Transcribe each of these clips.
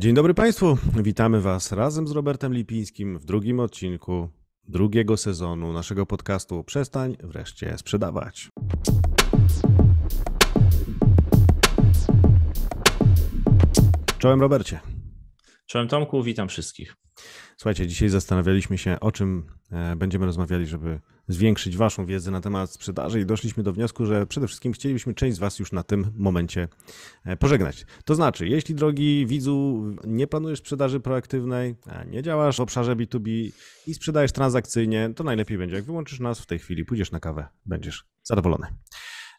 Dzień dobry Państwu, witamy Was razem z Robertem Lipińskim w drugim odcinku drugiego sezonu naszego podcastu Przestań wreszcie sprzedawać. Czołem Robercie. Czołem Tomku, witam wszystkich. Słuchajcie, dzisiaj zastanawialiśmy się, o czym e, będziemy rozmawiali, żeby zwiększyć Waszą wiedzę na temat sprzedaży i doszliśmy do wniosku, że przede wszystkim chcielibyśmy część z Was już na tym momencie e, pożegnać. To znaczy, jeśli drogi widzu, nie planujesz sprzedaży proaktywnej, nie działasz w obszarze B2B i sprzedajesz transakcyjnie, to najlepiej będzie, jak wyłączysz nas w tej chwili, pójdziesz na kawę, będziesz zadowolony.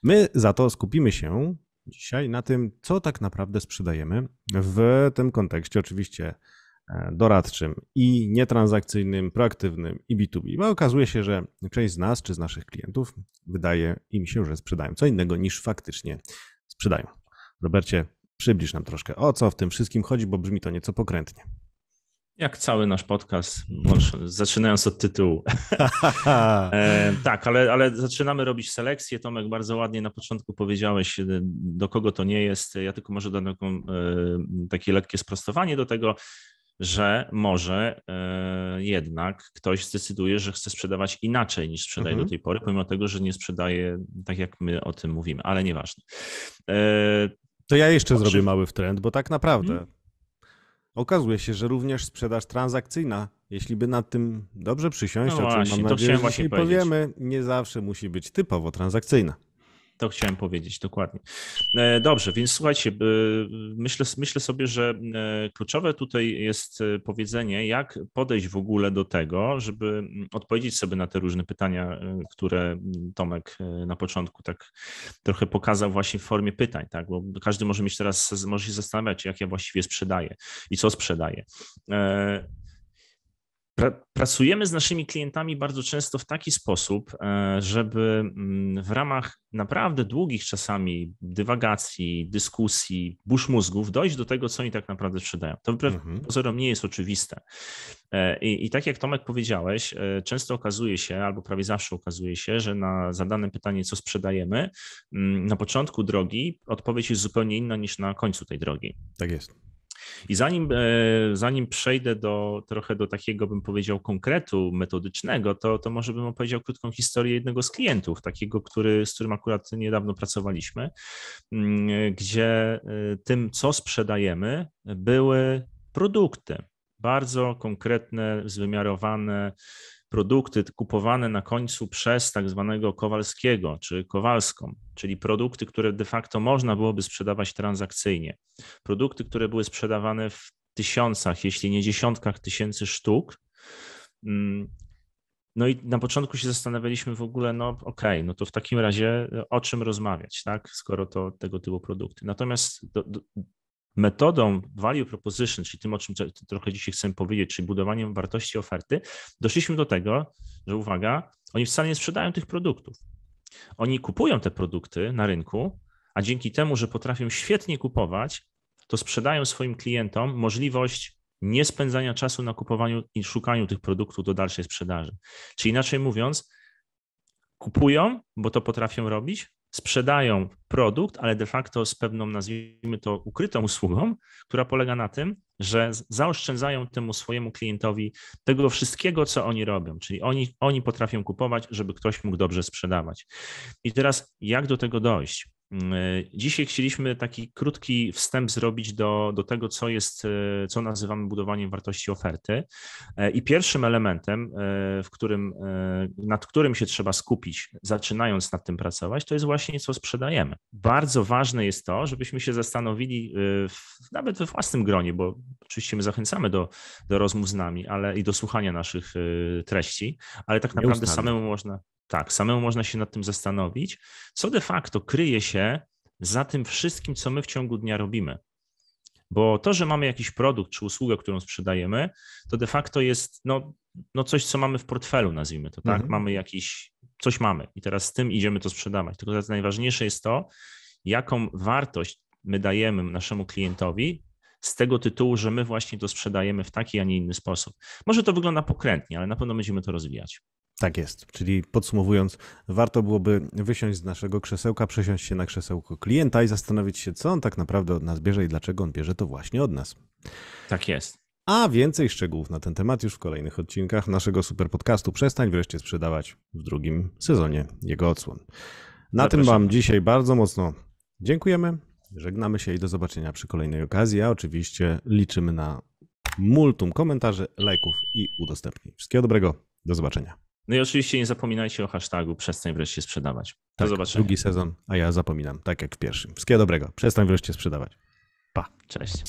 My za to skupimy się dzisiaj na tym, co tak naprawdę sprzedajemy w tym kontekście oczywiście E, doradczym i nietransakcyjnym, proaktywnym i B2B, bo okazuje się, że część z nas czy z naszych klientów wydaje im się, że sprzedają co innego niż faktycznie sprzedają. Robercie, przybliż nam troszkę o co w tym wszystkim chodzi, bo brzmi to nieco pokrętnie. Jak cały nasz podcast, zaczynając od tytułu. e, tak, ale, ale zaczynamy robić selekcję. Tomek, bardzo ładnie na początku powiedziałeś, e, do kogo to nie jest. Ja tylko może dam taką, e, takie lekkie sprostowanie do tego że może y, jednak ktoś zdecyduje, że chce sprzedawać inaczej niż sprzedaje mhm. do tej pory, pomimo tego, że nie sprzedaje tak, jak my o tym mówimy, ale nieważne. E, to ja jeszcze zrobię mały trend, bo tak naprawdę mhm. okazuje się, że również sprzedaż transakcyjna, jeśli by nad tym dobrze przysiąść, no o czym właśnie, mam nadzieję, że powiemy, nie zawsze musi być typowo transakcyjna. To chciałem powiedzieć, dokładnie. E, dobrze, więc słuchajcie, e, myślę, myślę sobie, że e, kluczowe tutaj jest powiedzenie, jak podejść w ogóle do tego, żeby mm, odpowiedzieć sobie na te różne pytania, które mm, Tomek na początku tak trochę pokazał właśnie w formie pytań, tak? Bo każdy może mieć teraz, może się zastanawiać, jak ja właściwie sprzedaję i co sprzedaję. Pracujemy z naszymi klientami bardzo często w taki sposób, e, żeby mm, w ramach naprawdę długich czasami dywagacji, dyskusji, burz mózgów dojść do tego, co oni tak naprawdę sprzedają. To wbrew mhm. pozorom nie jest oczywiste. E, I, I, tak jak Tomek powiedziałeś, e, często okazuje się, albo prawie zawsze okazuje się, że na zadane pytanie, co sprzedajemy, mm, na początku drogi odpowiedź jest zupełnie inna niż na końcu tej drogi. Tak jest. I zanim, e, zanim przejdę do, trochę do takiego, bym powiedział, konkretu metodycznego, to, to może bym opowiedział krótką historię jednego z klientów, takiego, który, z którym akurat niedawno pracowaliśmy, mm, gdzie e, tym, co sprzedajemy, były produkty bardzo konkretne, zwymiarowane produkty kupowane na końcu przez tak zwanego Kowalskiego czy Kowalską, czyli produkty, które de facto można byłoby sprzedawać transakcyjnie. Produkty, które były sprzedawane w tysiącach, jeśli nie dziesiątkach tysięcy sztuk. Mm, no i na początku się zastanawialiśmy w ogóle, no okej, okay, no to w takim razie o czym rozmawiać, tak, skoro to tego typu produkty. Natomiast do, do, metodą value proposition, czyli tym, o czym trochę dzisiaj chcę powiedzieć, czyli budowaniem wartości oferty, doszliśmy do tego, że uwaga, oni wcale nie sprzedają tych produktów. Oni kupują te produkty na rynku, a dzięki temu, że potrafią świetnie kupować, to sprzedają swoim klientom możliwość nie spędzania czasu na kupowaniu i szukaniu tych produktów do dalszej sprzedaży. Czyli inaczej mówiąc, kupują, bo to potrafią robić, sprzedają produkt, ale de facto z pewną, nazwijmy to, ukrytą usługą, która polega na tym, że zaoszczędzają temu swojemu klientowi tego wszystkiego, co oni robią, czyli oni, oni potrafią kupować, żeby ktoś mógł dobrze sprzedawać. I teraz jak do tego dojść? Mm, e, dzisiaj chcieliśmy taki krótki wstęp zrobić do, do tego, co jest, e, co nazywamy budowaniem wartości oferty. E, I pierwszym elementem, w którym, nad którym się trzeba skupić, zaczynając nad tym pracować, to jest właśnie co sprzedajemy. Bardzo ważne jest to, żebyśmy się zastanowili, w, nawet we własnym gronie, bo oczywiście my zachęcamy do, do rozmów z nami ale i do słuchania naszych treści, ale tak naprawdę samemu można, tak, samemu można się nad tym zastanowić, co de facto kryje się za tym wszystkim, co my w ciągu dnia robimy. Bo to, że mamy jakiś produkt czy usługę, którą sprzedajemy, to de facto jest no, no coś, co mamy w portfelu, nazwijmy to, tak? Mhm. Mamy jakiś, coś mamy i teraz z tym idziemy to sprzedawać. Tylko najważniejsze jest to, jaką wartość my dajemy naszemu klientowi z tego tytułu, że my właśnie to sprzedajemy w taki, a nie inny sposób. Może to wygląda pokrętnie, ale na pewno będziemy to rozwijać. Tak jest. Czyli podsumowując, warto byłoby wysiąść z naszego krzesełka, przesiąść się na krzesełko klienta i zastanowić się, co on tak naprawdę od nas bierze i dlaczego on bierze to właśnie od nas. Tak jest. A więcej szczegółów na ten temat już w kolejnych odcinkach naszego super podcastu Przestań wreszcie sprzedawać w drugim sezonie jego odsłon. Na tym Wam dzisiaj bardzo mocno dziękujemy. Żegnamy się i do zobaczenia przy kolejnej okazji. A oczywiście liczymy na multum komentarzy, lajków i udostępnień. Wszystkiego dobrego. Do zobaczenia. No i oczywiście nie zapominajcie o hashtagu przestań wreszcie sprzedawać. Do tak, zobaczenia. Drugi sezon, a ja zapominam, tak jak w pierwszym. Wszystkiego dobrego. Przestań wreszcie sprzedawać. Pa. Cześć.